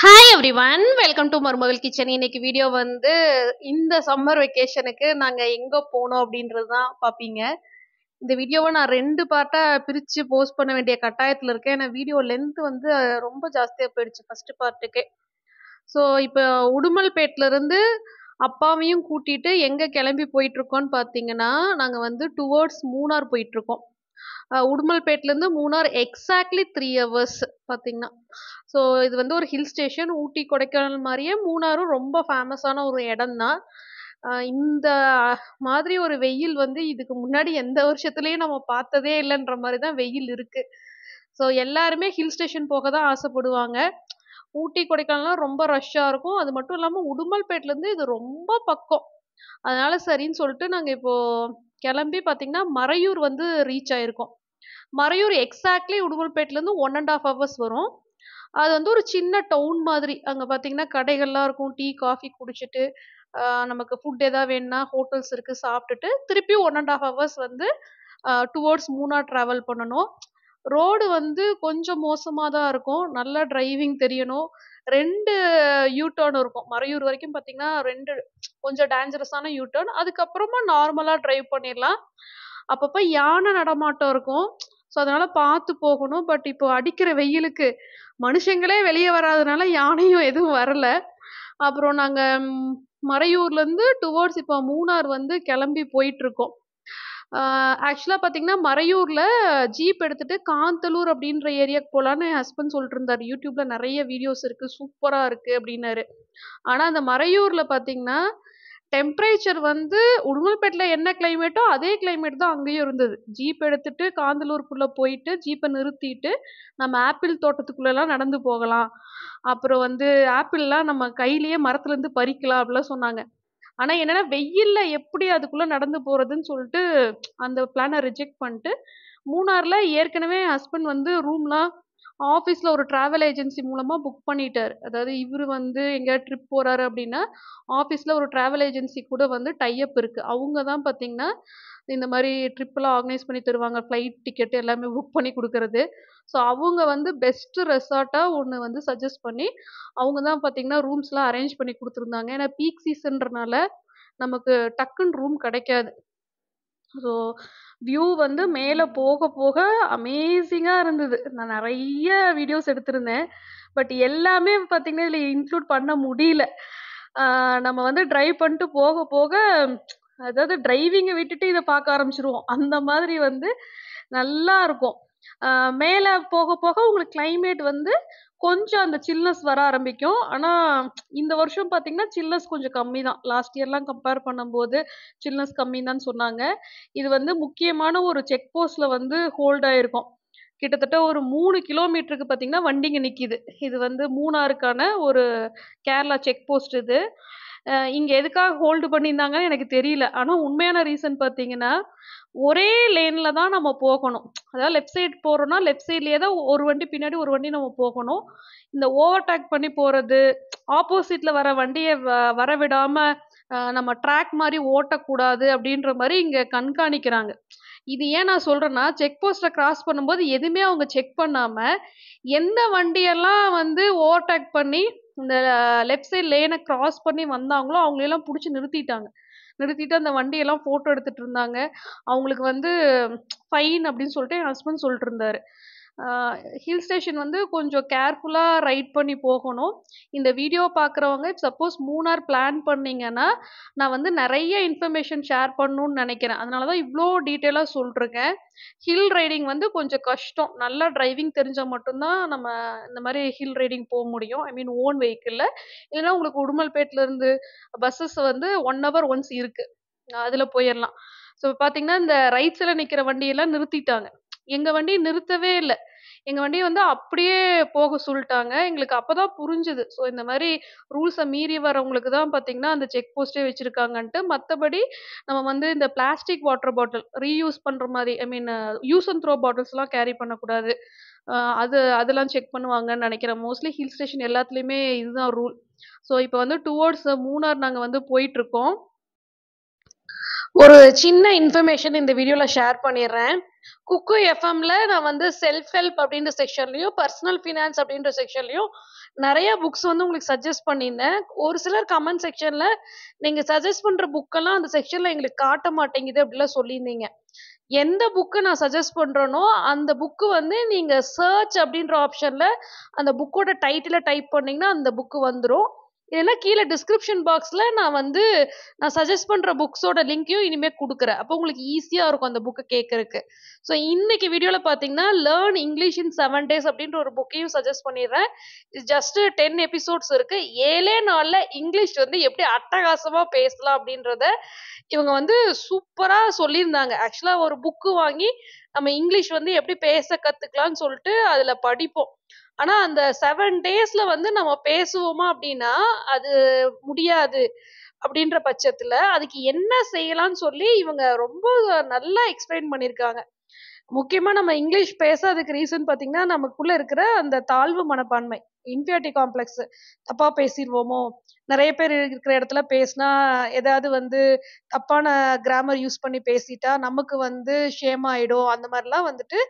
Hi everyone welcome to மருமகள் kitchen இன்னைக்கு video வந்து இந்த சம்மர் வெக்கேஷனுக்கு நாங்கள் எங்கே போனோம் அப்படின்றது தான் பார்ப்பீங்க இந்த வீடியோவை நான் ரெண்டு பார்ட்டாக பிரித்து போஸ்ட் பண்ண வேண்டிய கட்டாயத்தில் இருக்கேன் ஏன்னா வீடியோ லென்த் வந்து ரொம்ப ஜாஸ்தியாக போயிடுச்சு ஃபஸ்ட்டு பார்ட்டுக்கே ஸோ இப்போ உடுமல்பேட்டிலேருந்து அப்பாவையும் கூட்டிகிட்டு எங்கே கிளம்பி போயிட்டுருக்கோன்னு பார்த்தீங்கன்னா நாங்கள் வந்து டுவோர்ட்ஸ் மூணார் போயிட்டுருக்கோம் உடுமல்பேட்டிலேருந்து மூணார் எக்ஸாக்ட்லி த்ரீ ஹவர்ஸ் பார்த்திங்கன்னா ஸோ இது வந்து ஒரு ஹில் ஸ்டேஷன் ஊட்டி கொடைக்கானல் மாதிரியே மூணாரும் ரொம்ப ஃபேமஸான ஒரு இடம் தான் இந்த மாதிரி ஒரு வெயில் வந்து இதுக்கு முன்னாடி எந்த வருஷத்துலேயும் நம்ம பார்த்ததே இல்லைன்ற மாதிரி தான் வெயில் இருக்குது ஸோ எல்லாருமே ஹில் ஸ்டேஷன் போக தான் ஆசைப்படுவாங்க ஊட்டி கொடைக்கானல் ரொம்ப ரஷ்ஷாக இருக்கும் அது மட்டும் இல்லாமல் உடுமல்பேட்டிலேருந்து இது ரொம்ப பக்கம் அதனால சரின்னு சொல்லிட்டு நாங்கள் இப்போது கிளம்பி பார்த்தீங்கன்னா மறையூர் வந்து ரீச் ஆயிருக்கும் மறையூர் எக்ஸாக்ட்லி உடுமல்பேட்டிலேருந்து ஒன் அண்ட் ஆஃப் ஹவர்ஸ் வரும் அது வந்து ஒரு சின்ன டவுன் மாதிரி அங்கே பார்த்தீங்கன்னா கடைகள்லாம் இருக்கும் டீ காஃபி குடிச்சிட்டு நமக்கு ஃபுட் எதாவது வேணும்னா ஹோட்டல்ஸ் இருக்குது சாப்பிட்டுட்டு திருப்பி ஒன் அண்ட் ஆஃப் ஹவர்ஸ் வந்து டுவோர்ட்ஸ் மூணாக ட்ராவல் பண்ணணும் ரோடு வந்து கொஞ்சம் மோசமாக தான் இருக்கும் நல்லா டிரைவிங் தெரியணும் ரெண்டு யூ டர்ன் இருக்கும் மறையூர் வரைக்கும் பார்த்தீங்கன்னா ரெண்டு கொஞ்சம் டேஞ்சரஸான யூ டர்ன் அதுக்கப்புறமா நார்மலாக டிரைவ் பண்ணிடலாம் அப்பப்போ யானை நடமாட்டம் இருக்கும் ஸோ அதனால பார்த்து போகணும் பட் இப்போ அடிக்கிற வெயிலுக்கு மனுஷங்களே வெளியே வராதனால யானையும் எதுவும் வரல அப்புறம் நாங்கள் மறையூர்லேருந்து டுவோர்ட்ஸ் இப்போ மூணார் வந்து கிளம்பி போயிட்டுருக்கோம் ஆக்சுவலாக பார்த்தீங்கன்னா மறையூரில் ஜீப் எடுத்துகிட்டு காந்தலூர் அப்படின்ற ஏரியாவுக்கு போகலான்னு என் ஹஸ்பண்ட் சொல்லிட்டு இருந்தார் யூடியூப்பில் நிறைய வீடியோஸ் இருக்குது சூப்பராக இருக்குது அப்படின்னாரு ஆனால் அந்த மறையூரில் பார்த்தீங்கன்னா டெம்பரேச்சர் வந்து உடுமல்பேட்டில் என்ன கிளைமேட்டோ அதே கிளைமேட் தான் அங்கேயும் இருந்தது ஜீப் எடுத்துகிட்டு காந்தலூருக்குள்ளே போயிட்டு ஜீப்பை நிறுத்திட்டு நம்ம ஆப்பிள் தோட்டத்துக்குள்ளெல்லாம் நடந்து போகலாம் அப்புறம் வந்து ஆப்பிள்லாம் நம்ம கையிலேயே மரத்துலேருந்து பறிக்கலாம் அப்படிலாம் சொன்னாங்க ஆனா என்னன்னா வெயில்ல எப்படி அதுக்குள்ள நடந்து போறதுன்னு சொல்லிட்டு அந்த பிளானை ரிஜெக்ட் பண்ணிட்டு மூணார்ல ஏற்கனவே ஹஸ்பண்ட் வந்து ரூம்லாம் ஆஃபீஸில் ஒரு டிராவல் ஏஜென்சி மூலமா புக் பண்ணிட்டார் அதாவது இவர் வந்து எங்க ட்ரிப் போறாரு அப்படின்னா ஆஃபீஸில் ஒரு டிராவல் ஏஜென்சி கூட வந்து டைப் இருக்கு அவங்க தான் பாத்தீங்கன்னா இந்த மாதிரி ட்ரிப்பெலாம் ஆர்கனைஸ் பண்ணி தருவாங்க ஃப்ளைட் டிக்கெட் எல்லாமே புக் பண்ணி கொடுக்கறது ஸோ அவங்க வந்து பெஸ்ட்டு ரெசார்ட்டாக ஒன்று வந்து சஜஸ்ட் பண்ணி அவங்க தான் பார்த்திங்கன்னா ரூம்ஸ்லாம் அரேஞ்ச் பண்ணி கொடுத்துருந்தாங்க ஏன்னா பீக் சீசன்றனால நமக்கு டக்குன்னு ரூம் கிடைக்காது ஸோ வியூ வந்து மேலே போக போக அமேசிங்காக இருந்தது நான் நிறைய வீடியோஸ் எடுத்திருந்தேன் பட் எல்லாமே பார்த்திங்கன்னா இதில் இன்க்ளூட் பண்ண முடியல நம்ம வந்து ட்ரைவ் பண்ணிட்டு போக போக அதாவது டிரைவிங்கை விட்டுட்டு இதை பார்க்க ஆரம்பிச்சிருவோம் அந்த மாதிரி வந்து நல்லா இருக்கும் மேலே போக போக உங்களுக்கு கிளைமேட் வந்து கொஞ்சம் அந்த சில்னஸ் வர ஆரம்பிக்கும் ஆனால் இந்த வருஷம் பார்த்தீங்கன்னா சில்னஸ் கொஞ்சம் கம்மி தான் லாஸ்ட் இயர்லாம் கம்பேர் பண்ணும்போது சில்னஸ் கம்மி தான் சொன்னாங்க இது வந்து முக்கியமான ஒரு செக் போஸ்ட்ல வந்து ஹோல்ட் ஆயிருக்கும் கிட்டத்தட்ட ஒரு மூணு கிலோமீட்டருக்கு பார்த்தீங்கன்னா வண்டிங்க நிற்கிது இது வந்து மூணாருக்கான ஒரு கேரளா செக் போஸ்ட் இது இங்கே எதுக்காக ஹோல்டு பண்ணியிருந்தாங்கன்னு எனக்கு தெரியல ஆனால் உண்மையான ரீசன் பார்த்தீங்கன்னா ஒரே லேன்ல தான் நம்ம போகணும் அதாவது லெஃப்ட் சைடு போறோம்னா லெஃப்ட் சைட்லயே தான் ஒரு வண்டி பின்னாடி ஒரு வண்டி நம்ம போகணும் இந்த ஓவர்டேக் பண்ணி போறது ஆப்போசிட்ல வர வண்டியை வர விடாம நம்ம ட்ராக் மாதிரி ஓட்டக்கூடாது அப்படின்ற மாதிரி இங்க கண்காணிக்கிறாங்க இது ஏன் நான் சொல்றேன்னா செக் போஸ்ட்டை கிராஸ் பண்ணும்போது எதுவுமே அவங்க செக் பண்ணாம எந்த வண்டியெல்லாம் வந்து ஓவர்டேக் பண்ணி இந்த லெஃப்ட் சைடு லேனை கிராஸ் பண்ணி வந்தாங்களோ அவங்களெல்லாம் பிடிச்சி நிறுத்திட்டாங்க நிறுத்திட்டு அந்த வண்டியெல்லாம் ஃபோட்டோ எடுத்துட்டு இருந்தாங்க அவங்களுக்கு வந்து ஃபைன் அப்படின்னு சொல்லிட்டு என் ஹஸ்பண்ட் சொல்லிட்டு இருந்தாரு ஹில் ஸ்டேஷன் வந்து கொஞ்சம் கேர்ஃபுல்லாக ரைட் பண்ணி போகணும் இந்த வீடியோ பார்க்குறவங்க சப்போஸ் மூணார் பிளான் பண்ணிங்கன்னா நான் வந்து நிறைய இன்ஃபர்மேஷன் ஷேர் பண்ணணும்னு நினைக்கிறேன் அதனால தான் இவ்வளோ டீட்டெயிலாக சொல்லிருக்கேன் ஹில் ரைடிங் வந்து கொஞ்சம் கஷ்டம் நல்லா டிரைவிங் தெரிஞ்சால் மட்டும்தான் நம்ம இந்த மாதிரி ஹில் ரைடிங் போக முடியும் ஐ மீன் ஓன் வெஹிக்கிளில் இல்லைன்னா உங்களுக்கு உடுமல்பேட்டிலேருந்து பஸ்ஸஸ் வந்து ஒன் ஹவர் ஒன்ஸ் இருக்குது அதில் போயிடலாம் ஸோ பார்த்தீங்கன்னா இந்த ரைட் சைடில் நிற்கிற வண்டியெல்லாம் நிறுத்திட்டாங்க எங்கள் வண்டி நிறுத்தவே இல்லை எங்கள் வண்டியை வந்து அப்படியே போக சொல்லிட்டாங்க எங்களுக்கு அப்போ தான் புரிஞ்சுது ஸோ இந்த மாதிரி ரூல்ஸை மீறி வரவங்களுக்கு தான் பார்த்தீங்கன்னா அந்த செக் போஸ்ட்டே வச்சுருக்காங்கன்ட்டு மற்றபடி நம்ம வந்து இந்த பிளாஸ்டிக் வாட்டர் பாட்டில் ரீயூஸ் பண்ணுற மாதிரி I mean use and throw பாட்டில்ஸ்லாம் கேரி பண்ணக்கூடாது அது அதெல்லாம் செக் பண்ணுவாங்கன்னு நினைக்கிறேன் மோஸ்ட்லி ஹில் ஸ்டேஷன் எல்லாத்துலேயுமே இதுதான் ரூல் ஸோ இப்போ வந்து டுவோர்ட்ஸ் மூணார் நாங்கள் வந்து போயிட்டுருக்கோம் ஒரு சின்ன இன்ஃபர்மேஷன் இந்த வீடியோவில் ஷேர் பண்ணிடுறேன் குக்கு எஃப்எம்ல நான் வந்து செல்ஃப் ஹெல்ப் அப்படின்ற செக்ஷன்லயும் பர்சனல் ஃபினான்ஸ் அப்படின்ற செக்ஷன்லயும் நிறைய புக்ஸ் வந்து உங்களுக்கு சஜஸ்ட் பண்ணியிருந்தேன் ஒரு சிலர் கமெண்ட் செக்ஷன்ல நீங்க சஜஸ்ட் பண்ற புக்கெல்லாம் அந்த செக்ஷன்ல எங்களுக்கு காட்ட மாட்டேங்குது அப்படிலாம் சொல்லியிருந்தீங்க எந்த புக்கு நான் சஜஸ்ட் பண்றேனோ அந்த புக்கு வந்து நீங்க சர்ச் அப்படின்ற ஆப்ஷன்ல அந்த புக்கோட டைட்டில டைப் பண்ணீங்கன்னா அந்த புக்கு வந்துடும் இல்லைன்னா கீழே டிஸ்கிரிப்ஷன் பாக்ஸில் நான் வந்து நான் சஜஸ்ட் பண்ணுற புக்ஸோட லிங்க்கையும் இனிமேல் கொடுக்குறேன் அப்போ உங்களுக்கு ஈஸியாக இருக்கும் அந்த புக்கை கேட்கறதுக்கு ஸோ இன்னைக்கு வீடியோவில் பார்த்தீங்கன்னா learn English in seven days அப்படின்ற ஒரு புக்கையும் சஜஸ்ட் பண்ணிடுறேன் ஜஸ்ட்டு டென் எபிசோட்ஸ் இருக்கு ஏழே நாளில் இங்கிலீஷ் வந்து எப்படி அட்டகாசமாக பேசலாம் அப்படின்றத இவங்க வந்து சூப்பராக சொல்லியிருந்தாங்க ஆக்சுவலாக ஒரு புக்கு வாங்கி நம்ம இங்கிலீஷ் வந்து எப்படி பேச கத்துக்கலாம்னு சொல்லிட்டு அதுல படிப்போம் ஆனா அந்த செவன் டேஸ்ல வந்து நம்ம பேசுவோமா அப்படின்னா அது முடியாது அப்படின்ற பட்சத்துல அதுக்கு என்ன செய்யலாம்னு சொல்லி இவங்க ரொம்ப நல்லா எக்ஸ்பிளைன் பண்ணியிருக்காங்க முக்கியமாக நம்ம இங்கிலீஷ் பேசாததுக்கு ரீசன் பார்த்தீங்கன்னா நமக்குள்ளே இருக்கிற அந்த தாழ்வு மனப்பான்மை இன்ஃபியாரிட்டி காம்ப்ளெக்ஸ் தப்பாக பேசிடுவோமோ நிறைய பேர் இருக்கிற இடத்துல பேசினா ஏதாவது வந்து தப்பான கிராமர் யூஸ் பண்ணி பேசிட்டா நமக்கு வந்து ஷேம் ஆயிடும் அந்த மாதிரிலாம் வந்துட்டு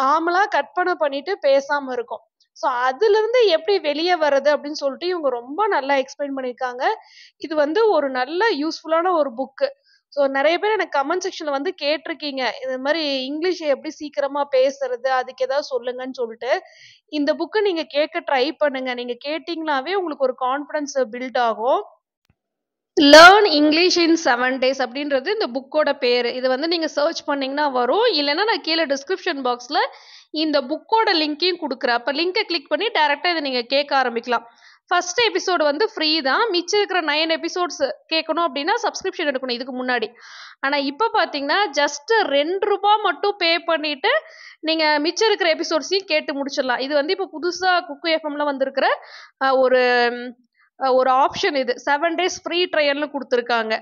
நாமளாக கற்பனை பண்ணிட்டு பேசாமல் இருக்கோம் ஸோ அதுலேருந்து எப்படி வெளியே வர்றது அப்படின்னு சொல்லிட்டு இவங்க ரொம்ப நல்லா எக்ஸ்பிளைன் பண்ணியிருக்காங்க இது வந்து ஒரு நல்ல யூஸ்ஃபுல்லான ஒரு புக்கு ஸோ நிறைய பேர் எனக்கு கமெண்ட் செக்ஷனில் வந்து கேட்டிருக்கீங்க இது மாதிரி இங்கிலீஷ் எப்படி சீக்கிரமாக பேசுறது அதுக்கு ஏதாவது சொல்லுங்கன்னு சொல்லிட்டு இந்த புக்கை நீங்கள் கேட்க ட்ரை பண்ணுங்க நீங்கள் கேட்டிங்கனாவே உங்களுக்கு ஒரு கான்ஃபிடன்ஸ் பில்ட் ஆகும் learn English in seven days அப்படின்றது இந்த புக்கோட பேர் இது வந்து நீங்கள் சர்ச் பண்ணீங்கன்னா வரும் இல்லைன்னா நான் கீழே டிஸ்கிரிப்ஷன் பாக்ஸில் இந்த புக்கோட லிங்க்கையும் கொடுக்குறேன் அப்போ லிங்கை கிளிக் பண்ணி டேரெக்டாக இதை நீங்கள் கேட்க ஆரம்பிக்கலாம் ஃபர்ஸ்ட் எபிசோடு வந்து ஃப்ரீ தான் மிச்சம் இருக்கிற நைன் எபிசோட்ஸ் கேட்கணும் அப்படின்னா சப்ஸ்கிரிப்ஷன் எடுக்கணும் இதுக்கு முன்னாடி ஆனால் இப்போ பார்த்தீங்கன்னா ஜஸ்ட் ரெண்டு ரூபா மட்டும் பே பண்ணிட்டு நீங்கள் மிச்சம் இருக்கிற எபிசோட்ஸையும் கேட்டு முடிச்சிடலாம் இது வந்து இப்போ புதுசாக குக்கு எஃப்எம்ல வந்திருக்கிற ஒரு ஒரு ஆப்ஷன் இது செவன் டேஸ் ஃப்ரீ ட்ரையல்னு கொடுத்துருக்காங்க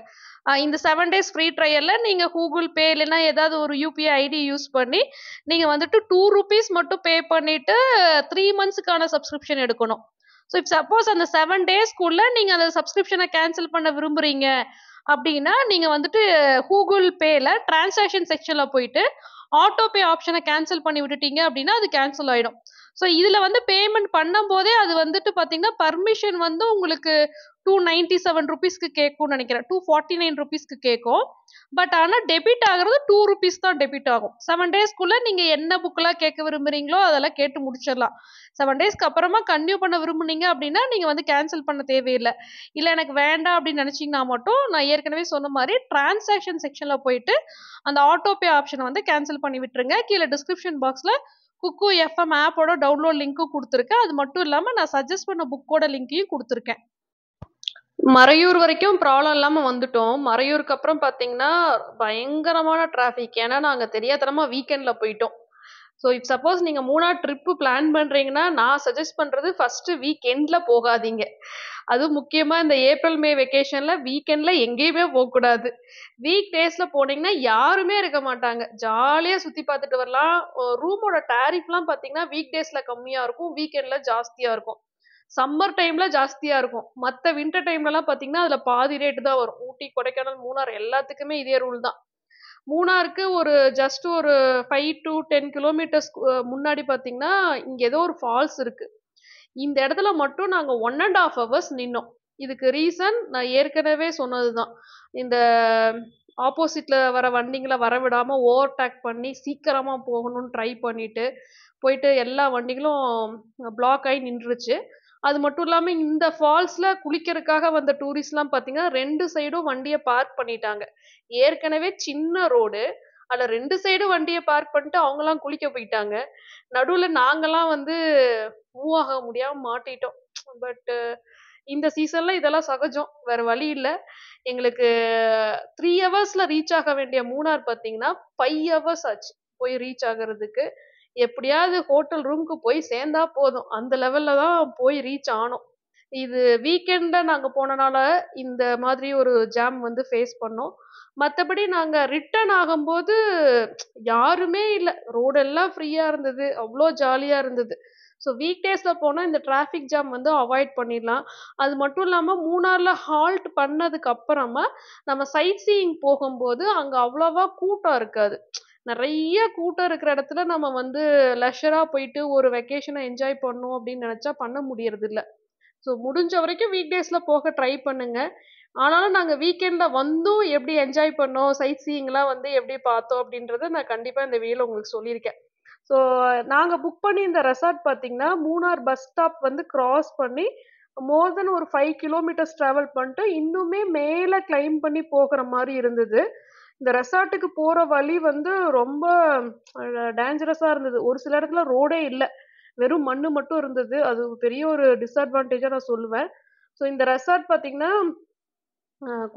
இந்த செவன் டேஸ் ஃப்ரீ ட்ரையலில் நீங்கள் கூகுள் பே இல்லைன்னா ஏதாவது ஒரு யூபிஐ ஐடி யூஸ் பண்ணி நீங்கள் வந்துட்டு டூ ருபீஸ் மட்டும் பே பண்ணிவிட்டு த்ரீ மந்த்ஸுக்கான சப்ஸ்கிரிப்ஷன் எடுக்கணும் ஸோ இப்போ சப்போஸ் அந்த செவன் டேஸ்க்குள்ள நீங்கள் அந்த சப்ஸ்கிரிப்ஷனை கேன்சல் பண்ண விரும்புகிறீங்க அப்படின்னா நீங்கள் வந்துட்டு கூகுள் பேல டிரான்சாக்ஷன் செக்ஷனில் போயிட்டு ஆட்டோபே ஆப்ஷனை கேன்சல் பண்ணி விட்டுட்டீங்க அப்படின்னா அது கேன்சல் ஆகிடும் ஸோ இதில் வந்து பேமெண்ட் பண்ணும்போதே அது வந்துட்டு பார்த்தீங்கன்னா பர்மிஷன் வந்து உங்களுக்கு டூ நைன்டி செவன் ருபீஸ்க்கு கேட்கும்னு நினைக்கிறேன் டூ ஃபார்ட்டி நைன் ருபீஸ்க்கு கேட்கும் பட் ஆனால் டெபிட் ஆகிறது டூ ருபீஸ் தான் டெபிட் ஆகும் செவன் டேஸ்க்குள்ளே நீங்கள் என்ன புக்கெல்லாம் கேட்க விரும்புகிறீங்களோ அதெல்லாம் கேட்டு முடிச்சிடலாம் செவன் டேஸ்க்கு அப்புறமா கன்டினியூ பண்ண விரும்புனீங்க அப்படின்னா நீங்கள் வந்து கேன்சல் பண்ண தேவையில்லை இல்லை எனக்கு வேண்டாம் அப்படின்னு நினச்சிங்கன்னா மட்டும் நான் ஏற்கனவே சொன்ன மாதிரி டிரான்சாக்ஷன் செக்ஷனில் போயிட்டு அந்த ஆட்டோபே ஆப்ஷனை வந்து கேன்சல் பண்ணி விட்டுருங்க கீழே டிஸ்கிரிப்ஷன் பாக்ஸில் குக்கு எஃப்எம் ஆப்போட டவுன்லோட் லிங்க்கும் கொடுத்துருக்கேன் அது மட்டும் இல்லாமல் நான் சஜஸ்ட் பண்ண புக்கோட லிங்க்கையும் கொடுத்துருக்கேன் மறையூர் வரைக்கும் ப்ராப்ளம் இல்லாமல் வந்துட்டோம் மறையூருக்கு அப்புறம் பாத்தீங்கன்னா பயங்கரமான டிராபிக் ஏன்னா நாங்கள் தெரியாதனமா வீக்கெண்டில் போயிட்டோம் ஸோ இப் சப்போஸ் நீங்கள் மூணா ட்ரிப்பு பிளான் பண்ணுறீங்கன்னா நான் சஜஸ்ட் பண்ணுறது ஃபஸ்ட்டு வீக்கெண்டில் போகாதீங்க அதுவும் முக்கியமாக இந்த ஏப்ரல் மே வெக்கேஷனில் வீக்கெண்டில் எங்கேயுமே போகக்கூடாது வீக் டேஸில் போனீங்கன்னா யாருமே இருக்க மாட்டாங்க ஜாலியாக சுற்றி பார்த்துட்டு வரலாம் ரூமோட டேரிஃப்லாம் பார்த்தீங்கன்னா வீக் டேஸில் கம்மியாக இருக்கும் வீக்கெண்டில் ஜாஸ்தியாக இருக்கும் சம்மர் டைம்ல ஜாஸ்தியா இருக்கும் மற்ற வின்டர் டைம்லலாம் பார்த்தீங்கன்னா அதில் பாதி ரேட்டு தான் வரும் ஊட்டி கொடைக்கானல் மூணார் எல்லாத்துக்குமே இதே ரூல் தான் மூணாருக்கு ஒரு ஜஸ்ட் ஒரு ஃபைவ் டு டென் கிலோமீட்டர்ஸ் முன்னாடி பாத்தீங்கன்னா இங்கே ஏதோ ஒரு ஃபால்ஸ் இருக்கு இந்த இடத்துல மட்டும் நாங்கள் ஒன் அண்ட் ஆஃப் ஹவர்ஸ் நின்னோம் இதுக்கு ரீசன் நான் ஏற்கனவே சொன்னது தான் இந்த ஆப்போசிட்ல வர வண்டிங்களை வரவிடாம ஓவர்டேக் பண்ணி சீக்கிரமா போகணும்னு ட்ரை பண்ணிட்டு போயிட்டு எல்லா வண்டிகளும் பிளாக் ஆகி நின்றுச்சு அது மட்டும் இல்லாமல் இந்த ஃபால்ஸில் குளிக்கிறதுக்காக வந்த டூரிஸ்ட்லாம் பார்த்தீங்கன்னா ரெண்டு சைடும் வண்டியை பார்க் பண்ணிட்டாங்க ஏற்கனவே சின்ன ரோடு அதில் ரெண்டு சைடும் வண்டியை பார்க் பண்ணிட்டு அவங்களாம் குளிக்க போயிட்டாங்க நடுவில் நாங்களாம் வந்து மூவ் ஆக முடியாமல் மாட்டிட்டோம் பட்டு இந்த சீசன்ல இதெல்லாம் சகஜம் வேற வழி இல்லை எங்களுக்கு த்ரீ ஹவர்ஸ்ல ரீச் ஆக வேண்டிய மூணார் பார்த்தீங்கன்னா ஃபைவ் ஹவர்ஸ் ஆச்சு போய் ரீச் ஆகுறதுக்கு எப்படியாவது ஹோட்டல் ரூம்க்கு போய் சேர்ந்தா போதும் அந்த லெவலில் தான் போய் ரீச் ஆனோம் இது வீக்கெண்டில் நாங்கள் போனனால இந்த மாதிரி ஒரு ஜாம் வந்து ஃபேஸ் பண்ணோம் மற்றபடி நாங்கள் ரிட்டர்ன் ஆகும்போது யாருமே இல்லை ரோடெல்லாம் ஃப்ரீயாக இருந்தது அவ்வளோ ஜாலியாக இருந்தது ஸோ வீக் டேஸில் போனால் இந்த டிராஃபிக் ஜாம் வந்து அவாய்ட் பண்ணிடலாம் அது மட்டும் இல்லாமல் மூணாரில் ஹால்ட் பண்ணதுக்கு அப்புறமா நம்ம சைட் சீயிங் போகும்போது அங்கே அவ்வளோவா கூட்டம் இருக்காது நிறைய கூட்டம் இருக்கிற இடத்துல நம்ம வந்து லெஷராக போயிட்டு ஒரு வெக்கேஷனை என்ஜாய் பண்ணணும் அப்படின்னு நினச்சா பண்ண முடியறதில்ல ஸோ முடிஞ்ச வரைக்கும் வீக் டேஸில் போக ட்ரை பண்ணுங்க ஆனாலும் நாங்கள் வீக்கெண்டில் வந்தும் எப்படி என்ஜாய் பண்ணோம் சைட் சீயிங்லாம் வந்து எப்படி பார்த்தோம் அப்படின்றத நான் கண்டிப்பாக இந்த வீடியோவில் உங்களுக்கு சொல்லியிருக்கேன் ஸோ நாங்கள் புக் பண்ணி இந்த ரெசார்ட் பார்த்தீங்கன்னா மூணார் பஸ் ஸ்டாப் வந்து கிராஸ் பண்ணி மோர் தென் ஒரு ஃபைவ் கிலோமீட்டர்ஸ் ட்ராவல் பண்ணிட்டு இன்னுமே மேலே கிளைம் பண்ணி போகிற மாதிரி இருந்தது இந்த ரெசார்ட்டுக்கு போற வழி வந்து ரொம்ப டேஞ்சரஸா இருந்தது ஒரு சில இடத்துல ரோடே இல்லை வெறும் மண்ணு மட்டும் இருந்தது அது பெரிய ஒரு டிஸ்அட்வான்டேஜாக நான் சொல்லுவேன் ஸோ இந்த ரெசார்ட் பார்த்தீங்கன்னா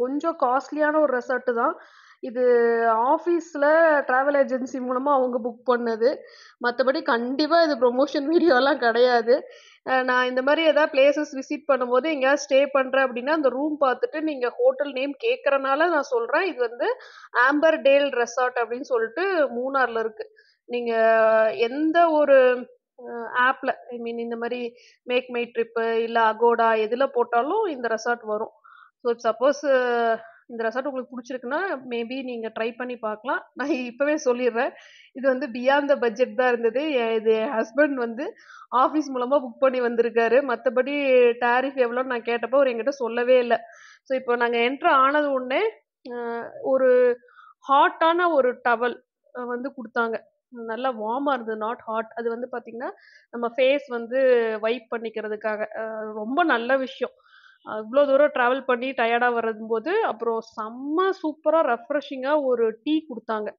கொஞ்சம் காஸ்ட்லியான ஒரு ரெசார்ட்டு தான் இது ஆஃபீஸில் ட்ராவல் ஏஜென்சி மூலமாக அவங்க புக் பண்ணது மற்றபடி கண்டிப்பாக இது ப்ரொமோஷன் வீடியோலாம் கிடையாது நான் இந்த மாதிரி ஏதாவது பிளேசஸ் விசிட் பண்ணும்போது எங்கேயாவது ஸ்டே பண்ணுறேன் அப்படின்னா அந்த ரூம் பார்த்துட்டு நீங்கள் ஹோட்டல் நேம் கேட்குறனால நான் சொல்கிறேன் இது வந்து ஆம்பர் டேல் ரெசார்ட் அப்படின்னு சொல்லிட்டு மூணாரில் இருக்குது நீங்கள் எந்த ஒரு ஆப்பில் ஐ மீன் இந்த மாதிரி மேக் மை ட்ரிப்பு இல்லை அகோடா எதில் போட்டாலும் இந்த ரெசார்ட் வரும் ஸோ சப்போஸ் இந்த ரெசார்ட் உங்களுக்கு பிடிச்சிருக்குன்னா மேபி நீங்கள் ட்ரை பண்ணி பார்க்கலாம் நான் இப்போவே சொல்லிடுறேன் இது வந்து பியாண்ட் த பட்ஜெட் தான் இருந்தது இது என் ஹஸ்பண்ட் வந்து ஆஃபீஸ் மூலமாக புக் பண்ணி வந்திருக்காரு மற்றபடி டேரிஃப் எவ்வளோன்னு நான் கேட்டப்போ அவர் எங்கிட்ட சொல்லவே இல்லை ஸோ இப்போ நாங்கள் என்ட்ரு ஆனது உடனே ஒரு ஹாட்டான ஒரு டவல் வந்து கொடுத்தாங்க நல்லா வார்மாக இருந்தது நாட் ஹாட் அது வந்து பார்த்திங்கன்னா நம்ம ஃபேஸ் வந்து வைப் பண்ணிக்கிறதுக்காக ரொம்ப நல்ல விஷயம் இவ்வளோ தூரம் ட்ராவல் பண்ணி டயர்டாக போது அப்புறம் செம்ம சூப்பராக ரெஃப்ரெஷிங்காக ஒரு டீ கொடுத்தாங்க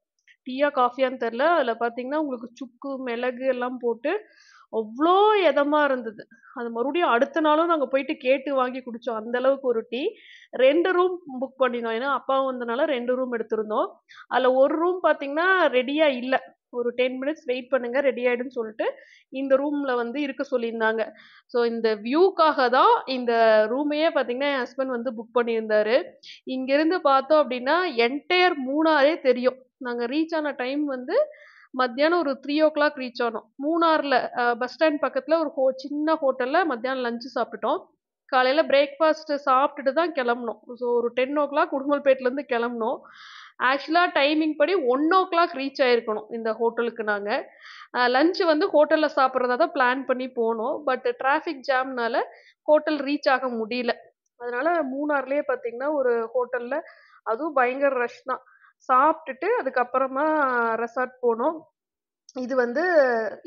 டீயா காஃபியான்னு தெரில அதில் பார்த்தீங்கன்னா உங்களுக்கு சுக்கு மிளகு எல்லாம் போட்டு அவ்வளோ இதமாக இருந்தது அது மறுபடியும் அடுத்த நாளும் நாங்கள் போயிட்டு கேட்டு வாங்கி குடித்தோம் அந்த அளவுக்கு ஒரு டீ ரெண்டு ரூம் புக் பண்ணியிருந்தோம் ஏன்னா அப்பா வந்தனால ரெண்டு ரூம் எடுத்திருந்தோம் அதில் ஒரு ரூம் பார்த்தீங்கன்னா ரெடியாக இல்லை ஒரு டென் மினிட்ஸ் வெயிட் பண்ணுங்க ரெடி ஆயிடுன்னு சொல்லிட்டு இந்த ரூம்ல வந்து இருக்க சொல்லியிருந்தாங்க ஸோ இந்த வியூக்காக தான் இந்த ரூமையே பார்த்தீங்கன்னா என் ஹஸ்பண்ட் வந்து புக் பண்ணியிருந்தாரு இங்கிருந்து பார்த்தோம் அப்படின்னா என்டையர் மூணாரே தெரியும் நாங்கள் ரீச் ஆன டைம் வந்து மத்தியானம் ஒரு த்ரீ ஓ கிளாக் ரீச் ஆனோம் மூணாரில் பஸ் ஸ்டாண்ட் பக்கத்தில் ஒரு ஹோ சின்ன ஹோட்டலில் மத்தியானம் லஞ்சு சாப்பிட்டுட்டோம் காலையில் பிரேக்ஃபாஸ்ட்டு சாப்பிட்டுட்டு தான் கிளம்புனோம் ஸோ ஒரு டென் ஓ கிளாக் உடுமல்பேட்டிலேருந்து கிளம்புனோம் ஆக்சுவலாக டைமிங் படி ஒன் ஓ கிளாக் ரீச் ஆகிருக்கணும் இந்த ஹோட்டலுக்கு நாங்கள் லன்ச் வந்து ஹோட்டலில் சாப்பிட்றதா தான் பிளான் பண்ணி போனோம் பட் டிராஃபிக் ஜாம்னால ஹோட்டல் ரீச் ஆக முடியல அதனால மூணார்லேயே பார்த்தீங்கன்னா ஒரு ஹோட்டலில் அதுவும் பயங்கர ரஷ் தான் சாப்பிட்டுட்டு அதுக்கப்புறமா ரெசார்ட் போனோம் இது வந்து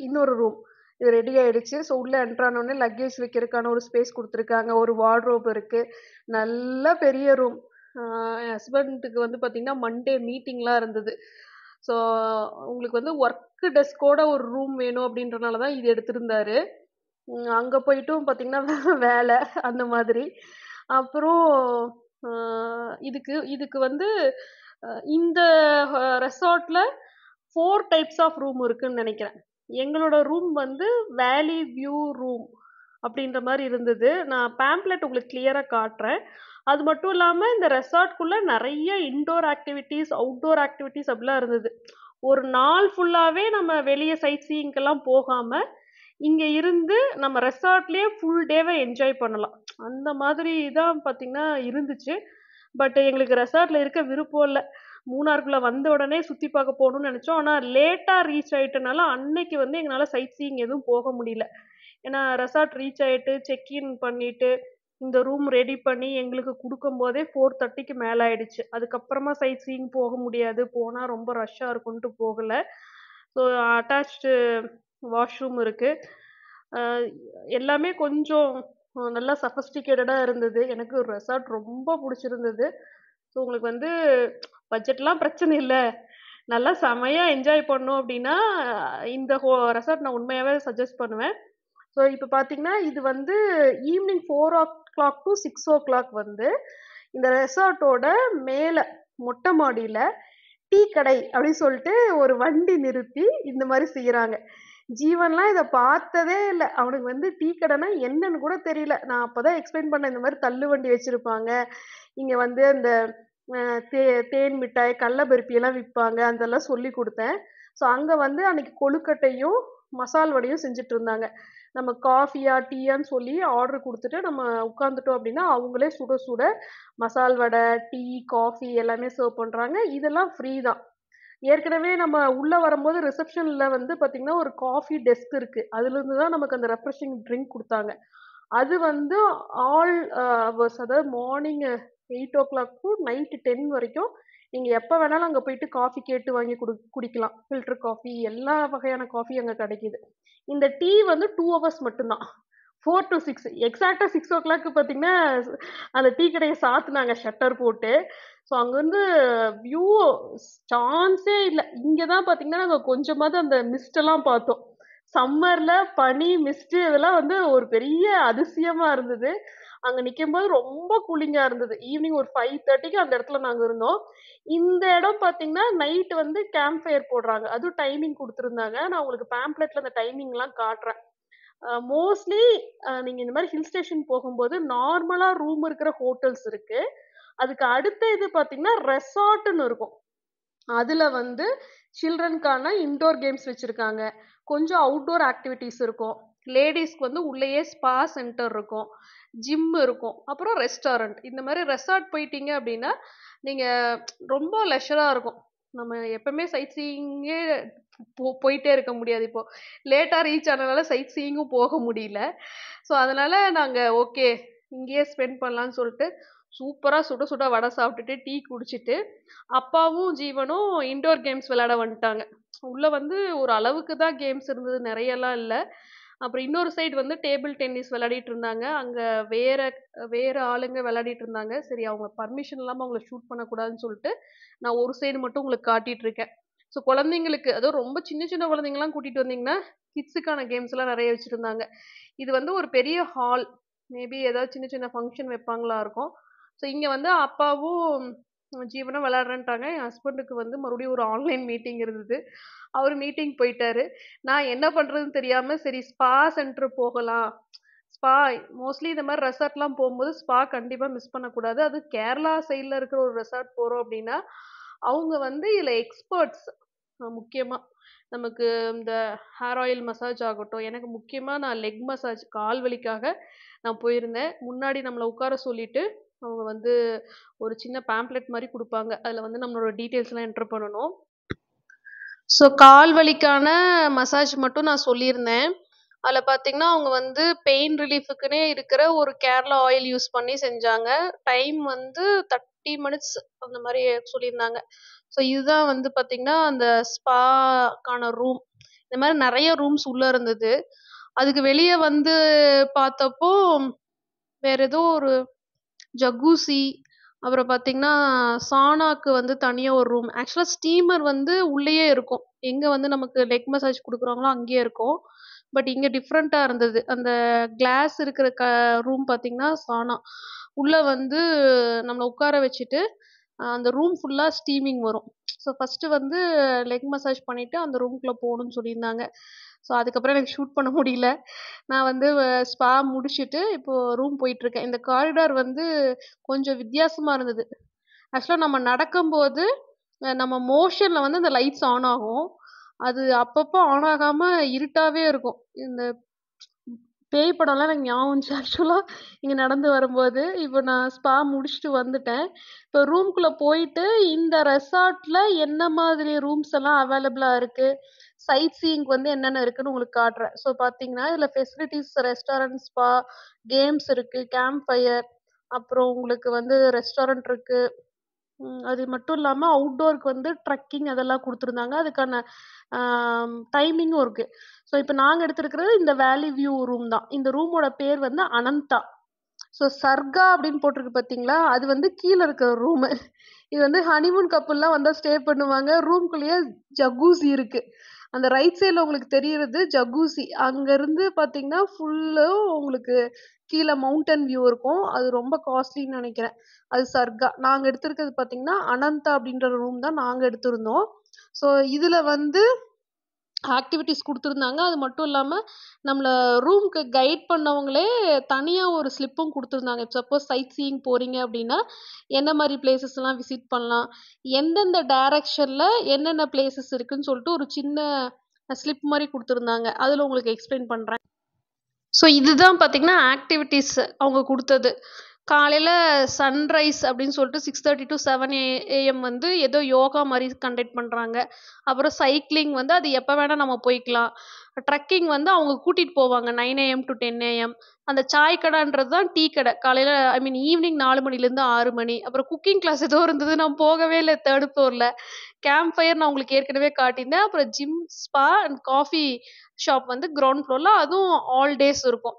இன்னொரு ரூம் இது ரெடி ஆயிடுச்சு ஸோ உள்ளே என்ட்ரானோடனே லக்கேஜ் வைக்கிறதுக்கான ஒரு ஸ்பேஸ் கொடுத்துருக்காங்க ஒரு வார்ட்ரோப் இருக்குது நல்ல பெரிய ரூம் என் ஹஸ்பண்டுக்கு வந்து பார்த்திங்கன்னா மண்டே மீட்டிங்லாம் இருந்தது ஸோ உங்களுக்கு வந்து ஒர்க்கு டெஸ்கோட ஒரு ரூம் வேணும் அப்படின்றனால தான் இது எடுத்திருந்தாரு அங்கே போயிட்டும் பார்த்திங்கன்னா வேலை அந்த மாதிரி அப்புறம் இதுக்கு இதுக்கு வந்து இந்த ரெசார்ட்டில் ஃபோர் டைப்ஸ் ஆஃப் ரூம் இருக்குன்னு நினைக்கிறேன் எங்களோட ரூம் வந்து வேலி வியூ ரூம் அப்படின்ற மாதிரி இருந்தது நான் பேம்ப்ளெட் உங்களுக்கு கிளியராக காட்டுறேன் அது மட்டும் இல்லாமல் இந்த ரெசார்ட்குள்ளே நிறைய இன்டோர் ஆக்டிவிட்டீஸ் அவுட்டோர் ஆக்டிவிட்டீஸ் அப்படிலாம் இருந்தது ஒரு நாள் ஃபுல்லாகவே நம்ம வெளியே சைட் சீயிங்கெல்லாம் போகாமல் இங்கே இருந்து நம்ம ரெசார்ட்லேயே ஃபுல் டேவை என்ஜாய் பண்ணலாம் அந்த மாதிரி தான் பார்த்திங்கன்னா இருந்துச்சு பட் எங்களுக்கு ரெசார்ட்டில் இருக்க விருப்பம் இல்லை மூணாருக்குள்ளே வந்த உடனே சுற்றி பார்க்க போகணும்னு நினச்சோம் ஆனால் லேட்டாக ரீச் ஆகிட்டனால அன்னைக்கு வந்து எங்களால் சைட் சீயிங் எதுவும் போக முடியல ஏன்னா ரெசார்ட் ரீச் ஆகிட்டு செக்இன் பண்ணிவிட்டு இந்த ரூம் ரெடி பண்ணி எங்களுக்கு போதே ஃபோர் தேர்ட்டிக்கு மேலே ஆயிடுச்சு அதுக்கப்புறமா சைட் சீயிங் போக முடியாது போனால் ரொம்ப ரஷ்ஷாக இருக்குன்ட்டு போகலை ஸோ அட்டாச்சு வாஷ்ரூம் இருக்குது எல்லாமே கொஞ்சம் நல்லா சஃபஸ்டிகேட்டடாக இருந்தது எனக்கு ரெசார்ட் ரொம்ப பிடிச்சிருந்தது ஸோ உங்களுக்கு வந்து பட்ஜெட்லாம் பிரச்சனை இல்லை நல்லா செமையாக என்ஜாய் பண்ணோம் அப்படின்னா இந்த ஹோ ரெசார்ட் நான் உண்மையாகவே சஜஸ்ட் பண்ணுவேன் ஸோ இப்போ பார்த்தீங்கன்னா இது வந்து evening four o'clock to six o'clock வந்து இந்த ரெசார்ட்டோட மேலே மொட்டை மாடியில் டீ கடை அப்படின்னு சொல்லிட்டு ஒரு வண்டி நிறுத்தி இந்த மாதிரி செய்கிறாங்க ஜீவன்லாம் இதை பார்த்ததே இல்லை அவனுக்கு வந்து டீ கடைனா என்னன்னு கூட தெரியல நான் அப்போ தான் எக்ஸ்பிளைன் பண்ண இந்த மாதிரி தள்ளு வண்டி வச்சுருப்பாங்க இங்கே வந்து அந்த தே தேன் மிட்டாய் கடலபருப்பியெல்லாம் விற்பாங்க அதெல்லாம் சொல்லி கொடுத்தேன் ஸோ அங்கே வந்து அன்னைக்கு கொழுக்கட்டையும் மசால் வடையும் செஞ்சுட்டு இருந்தாங்க நம்ம காஃபியா டீயான்னு சொல்லி ஆர்டர் கொடுத்துட்டு நம்ம உட்காந்துட்டோம் அப்படின்னா அவங்களே சுட சுட மசால் வடை டீ காஃபி எல்லாமே சர்வ் பண்ணுறாங்க இதெல்லாம் ஃப்ரீ தான் ஏற்கனவே நம்ம உள்ளே வரும்போது ரிசப்ஷனில் வந்து பார்த்திங்கன்னா ஒரு காஃபி டெஸ்க் இருக்குது அதுலேருந்து தான் நமக்கு அந்த ரெஃப்ரெஷிங் ட்ரிங்க் கொடுத்தாங்க அது வந்து ஆல் ஹவர்ஸ் அதாவது morning eight o'clock to night ten வரைக்கும் நீங்கள் எப்போ வேணாலும் அங்கே போயிட்டு காஃபி கேட்டு வாங்கி குடு குடிக்கலாம் ஃபில்டர் காஃபி எல்லா வகையான காஃபி அங்கே கிடைக்கிது இந்த டீ வந்து டூ ஹவர்ஸ் மட்டும்தான் ஃபோர் டு சிக்ஸ் எக்ஸாக்டாக சிக்ஸ் ஓ கிளாக்கு பார்த்தீங்கன்னா அந்த டீ கடையை சாத்துனாங்க ஷட்டர் போட்டு ஸோ அங்கே வந்து வியூ சான்ஸே இல்லை இங்கே தான் பார்த்தீங்கன்னா நாங்கள் கொஞ்சமாவது அந்த மிஸ்டெல்லாம் பார்த்தோம் சம்மரில் பனி மிஸ்ட்டு இதெல்லாம் வந்து ஒரு பெரிய அதிசயமாக இருந்தது அங்க நிக்கும்போது ரொம்ப குளிங்கா இருந்தது ஈவினிங் ஒரு ஃபைவ் தேர்ட்டிக்கு அந்த இடத்துல நாங்க இருந்தோம் இந்த இடம் பாத்தீங்கன்னா நைட் வந்து கேம்ப் ஃபயர் போடுறாங்க அதுவும் டைமிங் கொடுத்துருந்தாங்க நான் உங்களுக்கு பேம்ப்ளெட்ல அந்த டைமிங் எல்லாம் காட்டுறேன் மோஸ்ட்லி நீங்க இந்த மாதிரி ஹில் ஸ்டேஷன் போகும்போது நார்மலா ரூம் இருக்கிற ஹோட்டல்ஸ் இருக்கு அதுக்கு அடுத்த இது பாத்தீங்கன்னா ரெசார்ட்னு இருக்கும் அதுல வந்து சில்ட்ரனுக்கான இன்டோர் கேம்ஸ் வச்சிருக்காங்க கொஞ்சம் அவுட்டோர் ஆக்டிவிட்டிஸ் இருக்கும் லேடிஸ்க்கு வந்து உள்ளேயே ஸ்பா சென்டர் இருக்கும் ஜிம் இருக்கும் அப்புறம் ரெஸ்டாரண்ட் இந்த மாதிரி ரெசார்ட் போயிட்டீங்க அப்படின்னா நீங்கள் ரொம்ப லெஷராக இருக்கும் நம்ம எப்பவுமே சைட் சீயிங்கே போ போயிட்டே இருக்க முடியாது இப்போது லேட்டாக ரீச் ஆனதுனால சைட் சீயிங்கும் போக முடியல ஸோ அதனால் நாங்கள் ஓகே இங்கேயே ஸ்பெண்ட் பண்ணலான்னு சொல்லிட்டு சூப்பராக சுட சுட வடை சாப்பிட்டுட்டு டீ குடிச்சிட்டு அப்பாவும் ஜீவனும் இன்டோர் கேம்ஸ் விளையாட வந்துட்டாங்க உள்ளே வந்து ஒரு அளவுக்கு தான் கேம்ஸ் இருந்தது நிறையெல்லாம் இல்லை அப்புறம் இன்னொரு சைடு வந்து டேபிள் டென்னிஸ் விளையாடிட்டு இருந்தாங்க அங்க வேற வேற ஆளுங்க விளையாடிட்டு இருந்தாங்க சரி அவங்க பர்மிஷன் இல்லாம அவங்கள ஷூட் பண்ணக்கூடாதுன்னு சொல்லிட்டு நான் ஒரு சைடு மட்டும் உங்களுக்கு காட்டிட்டு இருக்கேன் ஸோ குழந்தைங்களுக்கு அதுவும் ரொம்ப சின்ன சின்ன குழந்தைங்கலாம் கூட்டிட்டு வந்தீங்கன்னா கிட்ஸுக்கான கேம்ஸ் எல்லாம் நிறைய வச்சிருந்தாங்க இது வந்து ஒரு பெரிய ஹால் மேபி ஏதாவது சின்ன சின்ன ஃபங்க்ஷன் வைப்பாங்களா இருக்கும் ஸோ இங்கே வந்து அப்பாவும் ஜீவனம் விளாட்றேன்ட்டாங்க என் ஹஸ்பண்டுக்கு வந்து மறுபடியும் ஒரு ஆன்லைன் மீட்டிங் இருந்தது அவர் மீட்டிங் போயிட்டாரு நான் என்ன பண்ணுறதுன்னு தெரியாமல் சரி ஸ்பா சென்டர் போகலாம் ஸ்பா மோஸ்ட்லி இந்த மாதிரி ரெசார்ட்லாம் போகும்போது ஸ்பா கண்டிப்பாக மிஸ் பண்ணக்கூடாது அது கேரளா சைடில் இருக்கிற ஒரு ரெசார்ட் போகிறோம் அப்படின்னா அவங்க வந்து இதில் எக்ஸ்பர்ட்ஸ் முக்கியமாக நமக்கு இந்த ஹேர் ஆயில் மசாஜ் ஆகட்டும் எனக்கு முக்கியமாக நான் லெக் மசாஜ் கால் வலிக்காக நான் போயிருந்தேன் முன்னாடி நம்மளை உட்கார சொல்லிட்டு அவங்க வந்து ஒரு சின்ன பேம்ப்ளெட் மாதிரி கொடுப்பாங்க அதில் வந்து நம்மளோட டீட்டெயில்ஸ்லாம் என்டர் பண்ணணும் ஸோ கால் வலிக்கான மசாஜ் மட்டும் நான் சொல்லியிருந்தேன் அதில் பார்த்தீங்கன்னா அவங்க வந்து பெயின் ரிலீஃபுக்குன்னே இருக்கிற ஒரு கேரளா ஆயில் யூஸ் பண்ணி செஞ்சாங்க டைம் வந்து தேர்ட்டி மினிட்ஸ் அந்த மாதிரி சொல்லியிருந்தாங்க ஸோ இதுதான் வந்து பார்த்தீங்கன்னா அந்த ஸ்பாக்கான ரூம் இந்த மாதிரி நிறைய ரூம்ஸ் உள்ளே இருந்தது அதுக்கு வெளியே வந்து பார்த்தப்போ வேற ஏதோ ஒரு ஜகூசி அப்புறம் பார்த்தீங்கன்னா சானாக்கு வந்து தனியாக ஒரு ரூம் ஆக்சுவலாக ஸ்டீமர் வந்து உள்ளேயே இருக்கும் எங்கே வந்து நமக்கு லெக் மசாஜ் கொடுக்குறாங்களோ அங்கேயே இருக்கும் பட் இங்கே டிஃப்ரெண்ட்டாக இருந்தது அந்த கிளாஸ் இருக்கிற க ரூம் பார்த்தீங்கன்னா சானா உள்ளே வந்து நம்மளை உட்கார வச்சுட்டு அந்த ரூம் ஃபுல்லாக ஸ்டீமிங் வரும் ஸோ ஃபஸ்ட்டு வந்து லெக் மசாஜ் பண்ணிவிட்டு அந்த ரூம்குள்ளே போகணுன்னு சொல்லியிருந்தாங்க ஸோ அதுக்கப்புறம் எனக்கு ஷூட் பண்ண முடியல நான் வந்து ஸ்பா முடிச்சுட்டு இப்போது ரூம் போயிட்டுருக்கேன் இந்த காரிடார் வந்து கொஞ்சம் வித்தியாசமாக இருந்தது ஆக்சுவலாக நம்ம நடக்கும்போது நம்ம மோஷனில் வந்து அந்த லைட்ஸ் ஆன் ஆகும் அது அப்பப்போ ஆன் ஆகாமல் இருட்டாகவே இருக்கும் இந்த பேய் படம்லாம் எனக்கு ஞாபகம் இருந்துச்சு ஆக்சுவலாக இங்கே நடந்து வரும்போது இப்போ நான் ஸ்பா முடிச்சுட்டு வந்துட்டேன் இப்போ ரூம்குள்ளே போயிட்டு இந்த ரெசார்ட்டில் என்ன மாதிரி ரூம்ஸ் எல்லாம் அவைலபிளாக இருக்குது சைட் சீயிங் வந்து என்னென்ன இருக்குன்னு உங்களுக்கு காட்டுறேன் ஸோ பார்த்தீங்கன்னா இதில் ஃபெசிலிட்டிஸ் ரெஸ்டாரண்ட் ஸ்பா கேம்ஸ் இருக்குது கேம்ப் ஃபயர் அப்புறம் உங்களுக்கு வந்து ரெஸ்டாரண்ட் இருக்குது அது மட்டும் இல்லாமல் அவுட்டோருக்கு வந்து ட்ரக்கிங் அதெல்லாம் கொடுத்துருந்தாங்க அதுக்கான டைமிங்கும் இருக்குது ஸோ இப்போ நாங்கள் எடுத்துருக்கிறது இந்த வேலி வியூ ரூம் தான் இந்த ரூமோட பேர் வந்து அனந்தா ஸோ சர்கா அப்படின்னு போட்டிருக்கு பார்த்தீங்களா அது வந்து கீழே இருக்கிற ரூமு இது வந்து ஹனிமூன் கப்புல்லாம் வந்தால் ஸ்டே பண்ணுவாங்க ரூம்குள்ளேயே ஜகூசி இருக்குது அந்த ரைட் சைடில் உங்களுக்கு தெரியறது ஜகூசி அங்கேருந்து பார்த்தீங்கன்னா ஃபுல்லும் உங்களுக்கு கீழே மவுண்டன் வியூ இருக்கும் அது ரொம்ப காஸ்ட்லின்னு நினைக்கிறேன் அது சர்கா நாங்கள் எடுத்திருக்கிறது பார்த்தீங்கன்னா அனந்தா அப்படின்ற ரூம் தான் நாங்கள் எடுத்திருந்தோம் ஸோ இதில் வந்து ஆக்டிவிட்டிஸ் கொடுத்துருந்தாங்க அது மட்டும் இல்லாமல் நம்மளை ரூம்க்கு கைட் பண்ணவங்களே தனியாக ஒரு ஸ்லிப்பும் கொடுத்துருந்தாங்க சப்போஸ் சைட் சீயிங் போகிறீங்க அப்படின்னா என்ன மாதிரி பிளேசஸ்லாம் விசிட் பண்ணலாம் எந்தெந்த டேரெக்ஷனில் என்னென்ன பிளேசஸ் இருக்குதுன்னு சொல்லிட்டு ஒரு சின்ன ஸ்லிப் மாதிரி கொடுத்துருந்தாங்க அதில் உங்களுக்கு எக்ஸ்பிளைன் பண்ணுறேன் ஸோ இதுதான் பார்த்திங்கன்னா ஆக்டிவிட்டீஸ் அவங்க கொடுத்தது காலையில் சன்ரைஸ் அப்படின்னு சொல்லிட்டு six thirty to seven A AM வந்து ஏதோ யோகா மாதிரி கண்டக்ட் பண்ணுறாங்க அப்புறம் சைக்கிளிங் வந்து அது எப்போ வேணால் நம்ம போய்க்கலாம் ட்ரக்கிங் வந்து அவங்க கூட்டிகிட்டு போவாங்க nine AM to ten AM அந்த சாய் கடைன்றது தான் டீ கடை காலையில் ஐ மீன் ஈவினிங் நாலு மணிலேருந்து ஆறு மணி அப்புறம் குக்கிங் கிளாஸ் ஏதோ இருந்தது நான் போகவே இல்லை தேர்ட் ஃப்ளோரில் கேம்ப் ஃபயர் நான் உங்களுக்கு ஏற்கனவே காட்டியிருந்தேன் அப்புறம் gym spa and coffee shop வந்து கிரவுண்ட் ஃப்ளோரில் அதுவும் ஆல் டேஸ் இருக்கும்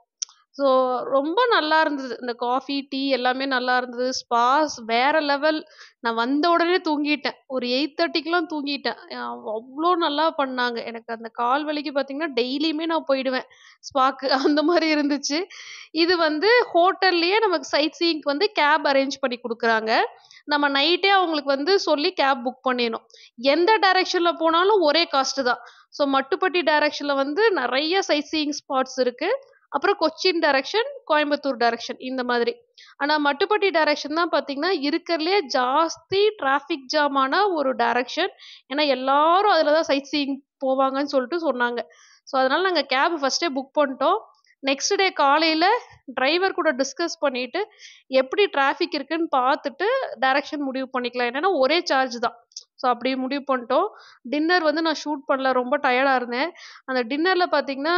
ஸோ ரொம்ப நல்லா இருந்தது இந்த காஃபி டீ எல்லாமே நல்லா இருந்தது ஸ்பாஸ் வேற லெவல் நான் வந்த உடனே தூங்கிட்டேன் ஒரு எயிட் தேர்ட்டிக்கெலாம் தூங்கிட்டேன் அவ்வளோ நல்லா பண்ணாங்க எனக்கு அந்த கால் வலிக்கு பார்த்தீங்கன்னா டெய்லியுமே நான் போயிடுவேன் ஸ்பாக்கு அந்த மாதிரி இருந்துச்சு இது வந்து ஹோட்டல்லையே நமக்கு சைட் சீயிங்க்கு வந்து கேப் அரேஞ்ச் பண்ணி கொடுக்குறாங்க நம்ம நைட்டே அவங்களுக்கு வந்து சொல்லி கேப் புக் பண்ணிடணும் எந்த டைரக்ஷனில் போனாலும் ஒரே காஸ்ட்டு தான் ஸோ மட்டுப்பட்டி டைரக்ஷனில் வந்து நிறைய சைட் சீயிங் ஸ்பாட்ஸ் இருக்குது அப்புறம் கொச்சின் டைரக்ஷன் கோயம்புத்தூர் டைரக்ஷன் இந்த மாதிரி ஆனால் மட்டுப்பட்டி டைரக்ஷன் தான் பார்த்தீங்கன்னா இருக்கிறதுலே ஜாஸ்தி டிராஃபிக் ஜாமான ஒரு டைரக்ஷன் ஏன்னா எல்லாரும் அதில் தான் சைட் சீயிங் போவாங்கன்னு சொல்லிட்டு சொன்னாங்க ஸோ அதனால் நாங்கள் கேப் ஃபஸ்ட்டே புக் பண்ணிட்டோம் நெக்ஸ்ட் டே காலையில் டிரைவர் கூட டிஸ்கஸ் பண்ணிவிட்டு எப்படி டிராஃபிக் இருக்குன்னு பார்த்துட்டு டைரக்ஷன் முடிவு பண்ணிக்கலாம் என்னென்னா ஒரே சார்ஜ் தான் ஸோ அப்படி முடிவு பண்ணிட்டோம் டின்னர் வந்து நான் ஷூட் பண்ணல ரொம்ப டயர்டாக இருந்தேன் அந்த டின்னரில் பார்த்தீங்கன்னா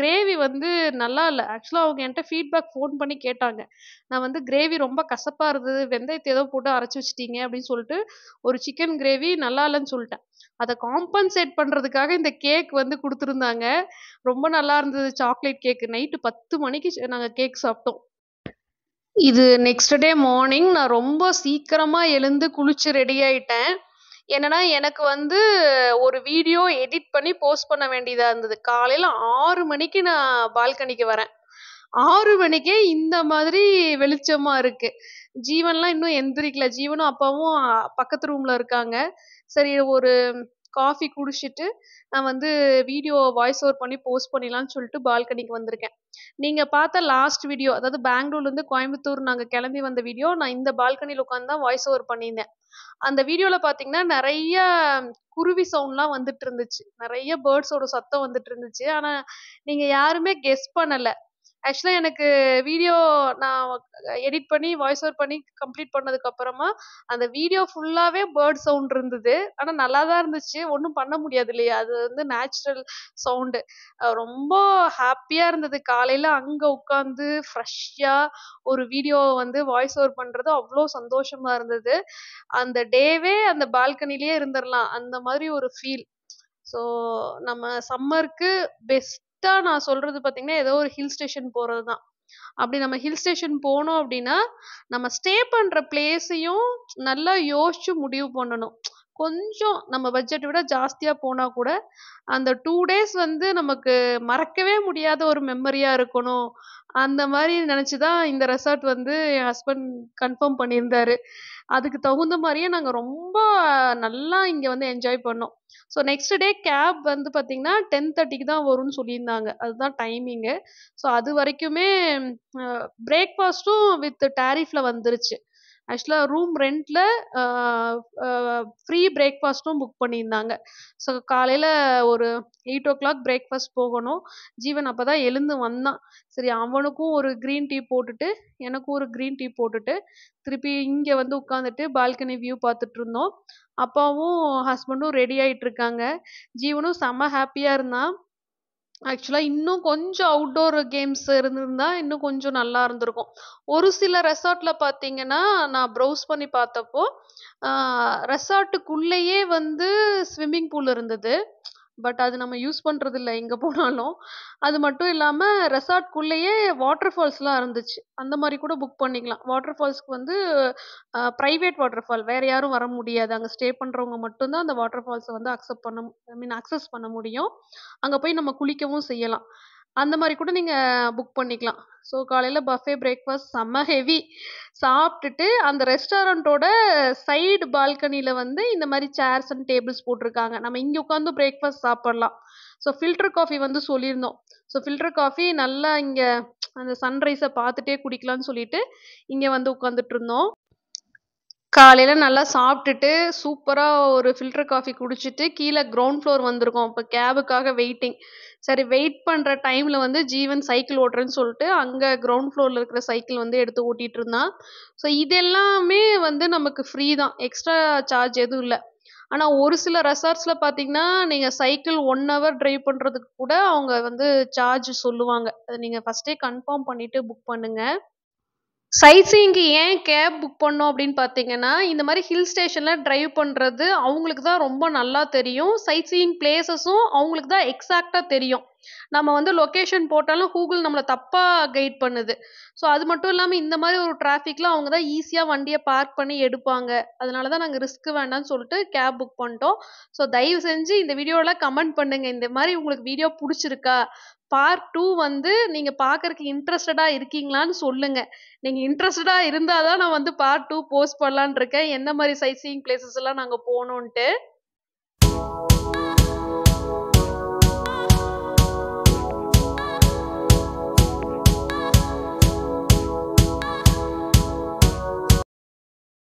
கிரேவி வந்து நல்லா இல்லை ஆக்சுவலாக அவங்க என்கிட்ட ஃபீட்பேக் ஃபோன் பண்ணி கேட்டாங்க நான் வந்து கிரேவி ரொம்ப கசப்பாக இருந்தது வெந்தயத்தை ஏதோ போட்டு அரைச்சி வச்சிட்டீங்க அப்படின்னு சொல்லிட்டு ஒரு சிக்கன் கிரேவி நல்லா இல்லைன்னு சொல்லிட்டேன் அதை காம்பன்சேட் பண்ணுறதுக்காக இந்த கேக் வந்து கொடுத்துருந்தாங்க ரொம்ப நல்லா இருந்தது சாக்லேட் கேக் நைட்டு பத்து மணிக்கு நாங்கள் கேக் சாப்பிட்டோம் இது நெக்ஸ்ட் டே மார்னிங் நான் ரொம்ப சீக்கிரமாக எழுந்து குளிச்சு ரெடி ஆயிட்டேன் என்னன்னா எனக்கு வந்து ஒரு வீடியோ எடிட் பண்ணி போஸ்ட் பண்ண வேண்டியதா இருந்தது காலையில ஆறு மணிக்கு நான் பால்கனிக்கு வரேன் ஆறு மணிக்கே இந்த மாதிரி வெளிச்சமா இருக்கு ஜீவன்லாம் இன்னும் எந்திரிக்கல ஜீவனும் அப்பாவும் பக்கத்து ரூம்ல இருக்காங்க சரி ஒரு காஃபி குடிச்சிட்டு நான் வந்து வீடியோ வாய்ஸ் ஓவர் பண்ணி போஸ்ட் பண்ணிடலாம்னு சொல்லிட்டு பால்கனிக்கு வந்திருக்கேன் நீங்கள் பார்த்த லாஸ்ட் வீடியோ அதாவது பெங்களூர்லேருந்து கோயம்புத்தூர் நாங்கள் கிளம்பி வந்த வீடியோ நான் இந்த பால்கனியில் உட்காந்து தான் வாய்ஸ் ஓவர் பண்ணியிருந்தேன் அந்த வீடியோவில் பார்த்தீங்கன்னா நிறைய குருவி சவுண்ட்லாம் வந்துட்டு இருந்துச்சு நிறைய பேர்ட்ஸோட சத்தம் வந்துட்டு இருந்துச்சு ஆனால் நீங்கள் யாருமே கெஸ் பண்ணலை ஆக்சுவலாக எனக்கு வீடியோ நான் எடிட் பண்ணி வாய்ஸ் ஓவர் பண்ணி கம்ப்ளீட் பண்ணதுக்கப்புறமா அந்த வீடியோ ஃபுல்லாகவே பேர்ட் சவுண்ட் இருந்தது ஆனால் நல்லா தான் இருந்துச்சு ஒன்றும் பண்ண முடியாது இல்லையா அது வந்து நேச்சுரல் சவுண்டு ரொம்ப ஹாப்பியாக இருந்தது காலையில் அங்கே உட்காந்து ஃப்ரெஷ்ஷாக ஒரு வீடியோ வந்து வாய்ஸ் ஓவர் பண்ணுறது அவ்வளோ சந்தோஷமாக இருந்தது அந்த டேவே அந்த பால்கனிலேயே இருந்துடலாம் அந்த மாதிரி ஒரு ஃபீல் ஸோ நம்ம சம்மருக்கு பெஸ்ட் எக்ஸாக்டா நான் சொல்றது பாத்தீங்கன்னா ஏதோ ஒரு ஹில் ஸ்டேஷன் போறதுதான் அப்படி நம்ம ஹில் ஸ்டேஷன் போனோம் அப்படின்னா நம்ம ஸ்டே பண்ற பிளேஸையும் நல்லா யோசிச்சு முடிவு பண்ணணும் கொஞ்சம் நம்ம பட்ஜெட்டை விட ஜாஸ்தியா போனா கூட அந்த டூ டேஸ் வந்து நமக்கு மறக்கவே முடியாத ஒரு மெமரியா இருக்கணும் அந்த மாதிரி நினைச்சுதான் இந்த ரெசார்ட் வந்து என் ஹஸ்பண்ட் கன்ஃபார்ம் பண்ணியிருந்தாரு அதுக்கு தகுந்த மாதிரியே நாங்கள் ரொம்ப நல்லா இங்கே வந்து என்ஜாய் பண்ணோம் ஸோ நெக்ஸ்ட் டே கேப் வந்து பார்த்திங்கன்னா டென் தேர்ட்டிக்கு தான் வரும்னு சொல்லியிருந்தாங்க அதுதான் டைமிங்கு ஸோ அது வரைக்குமே பிரேக்ஃபாஸ்ட்டும் வித் டேரிஃபில் வந்துருச்சு ஆக்சுவலாக ரூம் ரெண்டில் ஃப்ரீ பிரேக்ஃபாஸ்ட்டும் புக் பண்ணியிருந்தாங்க ஸோ காலையில் ஒரு எயிட் ஓ கிளாக் பிரேக்ஃபாஸ்ட் போகணும் ஜீவன் அப்போ தான் எழுந்து வந்தான் சரி அவனுக்கும் ஒரு க்ரீன் டீ போட்டுட்டு எனக்கும் ஒரு க்ரீன் டீ போட்டுட்டு திருப்பி இங்கே வந்து உட்காந்துட்டு பால்கனி வியூ பார்த்துட்டு இருந்தோம் அப்பாவும் ஹஸ்பண்டும் ரெடி ஆகிட்டு இருக்காங்க ஜீவனும் செம்ம ஹாப்பியாக இருந்தான் ஆக்சுவலாக இன்னும் கொஞ்சம் அவுட்டோர் கேம்ஸ் இருந்திருந்தா இன்னும் கொஞ்சம் நல்லா இருந்திருக்கும் ஒரு சில ரெசார்ட்டில் பார்த்தீங்கன்னா நான் ப்ரௌஸ் பண்ணி பார்த்தப்போ ரெசார்ட்டுக்குள்ளேயே வந்து ஸ்விம்மிங் பூல் இருந்தது பட் அது நம்ம யூஸ் பண்றது இல்லை எங்க போனாலும். அது மட்டும் இல்லாம ரெசார்ட்குள்ளேயே வாட்டர் ஃபால்ஸ்லாம் இருந்துச்சு. அந்த மாதிரி கூட புக் பண்ணிக்கலாம். வாட்டர் ஃபால்ஸ்க்கு வந்து ப்ரைவேட் பிரைவேட் வாட்டர் ஃபால் வேற யாரும் வர முடியாது. அங்க ஸ்டே பண்றவங்க மட்டும்தான் அந்த வாட்டர் ஃபால்ஸ வந்து அக்செப்ட் பண்ண ஐ மீன் அக்சஸ் பண்ண முடியும். அங்க போய் நம்ம குளிக்கவும் செய்யலாம். அந்த மாதிரி கூட நீங்க புக் பண்ணிக்கலாம். ஸோ காலையில் பஃபே பிரேக்ஃபாஸ்ட் செம்ம ஹெவி. சாப்பிட்டுட்டு அந்த ரெஸ்டாரண்ட்டோட சைடு பால்கனியில் வந்து இந்த மாதிரி சேர்ஸ் அண்ட் டேபிள்ஸ் போட்டிருக்காங்க நம்ம இங்கே உட்காந்து பிரேக்ஃபாஸ்ட் சாப்பிட்லாம் ஸோ ஃபில்டர் காஃபி வந்து சொல்லியிருந்தோம். ஸோ ஃபில்டர் காஃபி நல்லா இங்கே அந்த சன்ரைஸை பார்த்துட்டே குடிக்கலாம்னு சொல்லிட்டு, இங்கே வந்து இருந்தோம் காலையில நல்லா சாப்பிட்டுட்டு, சூப்பராக ஒரு ஃபில்டர் காஃபி குடிச்சிட்டு, கீழ கிரவுண்ட் ஃப்ளோர் வந்திருக்கோம். அப்ப கேபுக்காக வெயிட்டிங். சரி வெயிட் பண்ற டைமில் வந்து ஜீவன் சைக்கிள் ஓட்டுறேன்னு சொல்லிட்டு அங்க கிரவுண்ட் ஃப்ளோரில் இருக்கிற சைக்கிள் வந்து எடுத்து இருந்தான் ஸோ இது எல்லாமே வந்து நமக்கு ஃப்ரீ தான். எக்ஸ்ட்ரா சார்ஜ் எதுவும் இல்ல. ஆனா ஒரு சில ரெசார்ட்ஸில் பார்த்தீங்கன்னா, நீங்க சைக்கிள் ஒன் ஹவர் ட்ரைவ் பண்றதுக்கு கூட அவங்க வந்து சார்ஜ் சொல்லுவாங்க. அத நீங்க ஃபஸ்ட்டே கன்ஃபார்ம் பண்ணிட்டு புக் பண்ணுங்க. சைட் சீயிங்க்கு ஏன் கேப் புக் பண்ணோம் அப்படின்னு பார்த்தீங்கன்னா இந்த மாதிரி ஹில் ஸ்டேஷனில் ட்ரைவ் பண்ணுறது அவங்களுக்கு தான் ரொம்ப நல்லா தெரியும் சைட் சீயிங் பிளேசஸும் அவங்களுக்கு தான் எக்ஸாக்டாக தெரியும் நம்ம வந்து லொக்கேஷன் போட்டாலும் கூகுள் நம்மளை தப்பாக கைட் பண்ணுது ஸோ அது மட்டும் இல்லாமல் இந்த மாதிரி ஒரு டிராஃபிக்கில் அவங்க தான் ஈஸியாக வண்டியை பார்க் பண்ணி எடுப்பாங்க அதனால தான் நாங்கள் ரிஸ்க்கு வேண்டாம்னு சொல்லிட்டு கேப் புக் பண்ணிட்டோம் ஸோ தயவு செஞ்சு இந்த வீடியோவில் கமெண்ட் பண்ணுங்கள் இந்த மாதிரி உங்களுக்கு வீடியோ பிடிச்சிருக்கா பார்ட் டூ வந்து நீங்கள் பாக்குறதுக்கு இன்ட்ரெஸ்டடா இருக்கீங்களான்னு சொல்லுங்கள் நீங்கள் இன்ட்ரெஸ்டடாக இருந்தால் தான் நான் வந்து பார்ட் டூ போஸ்ட் பண்ணலான் இருக்கேன் எந்த மாதிரி சைட் சீயிங் பிளேசஸ் எல்லாம் நாங்கள் போகணுன்ட்டு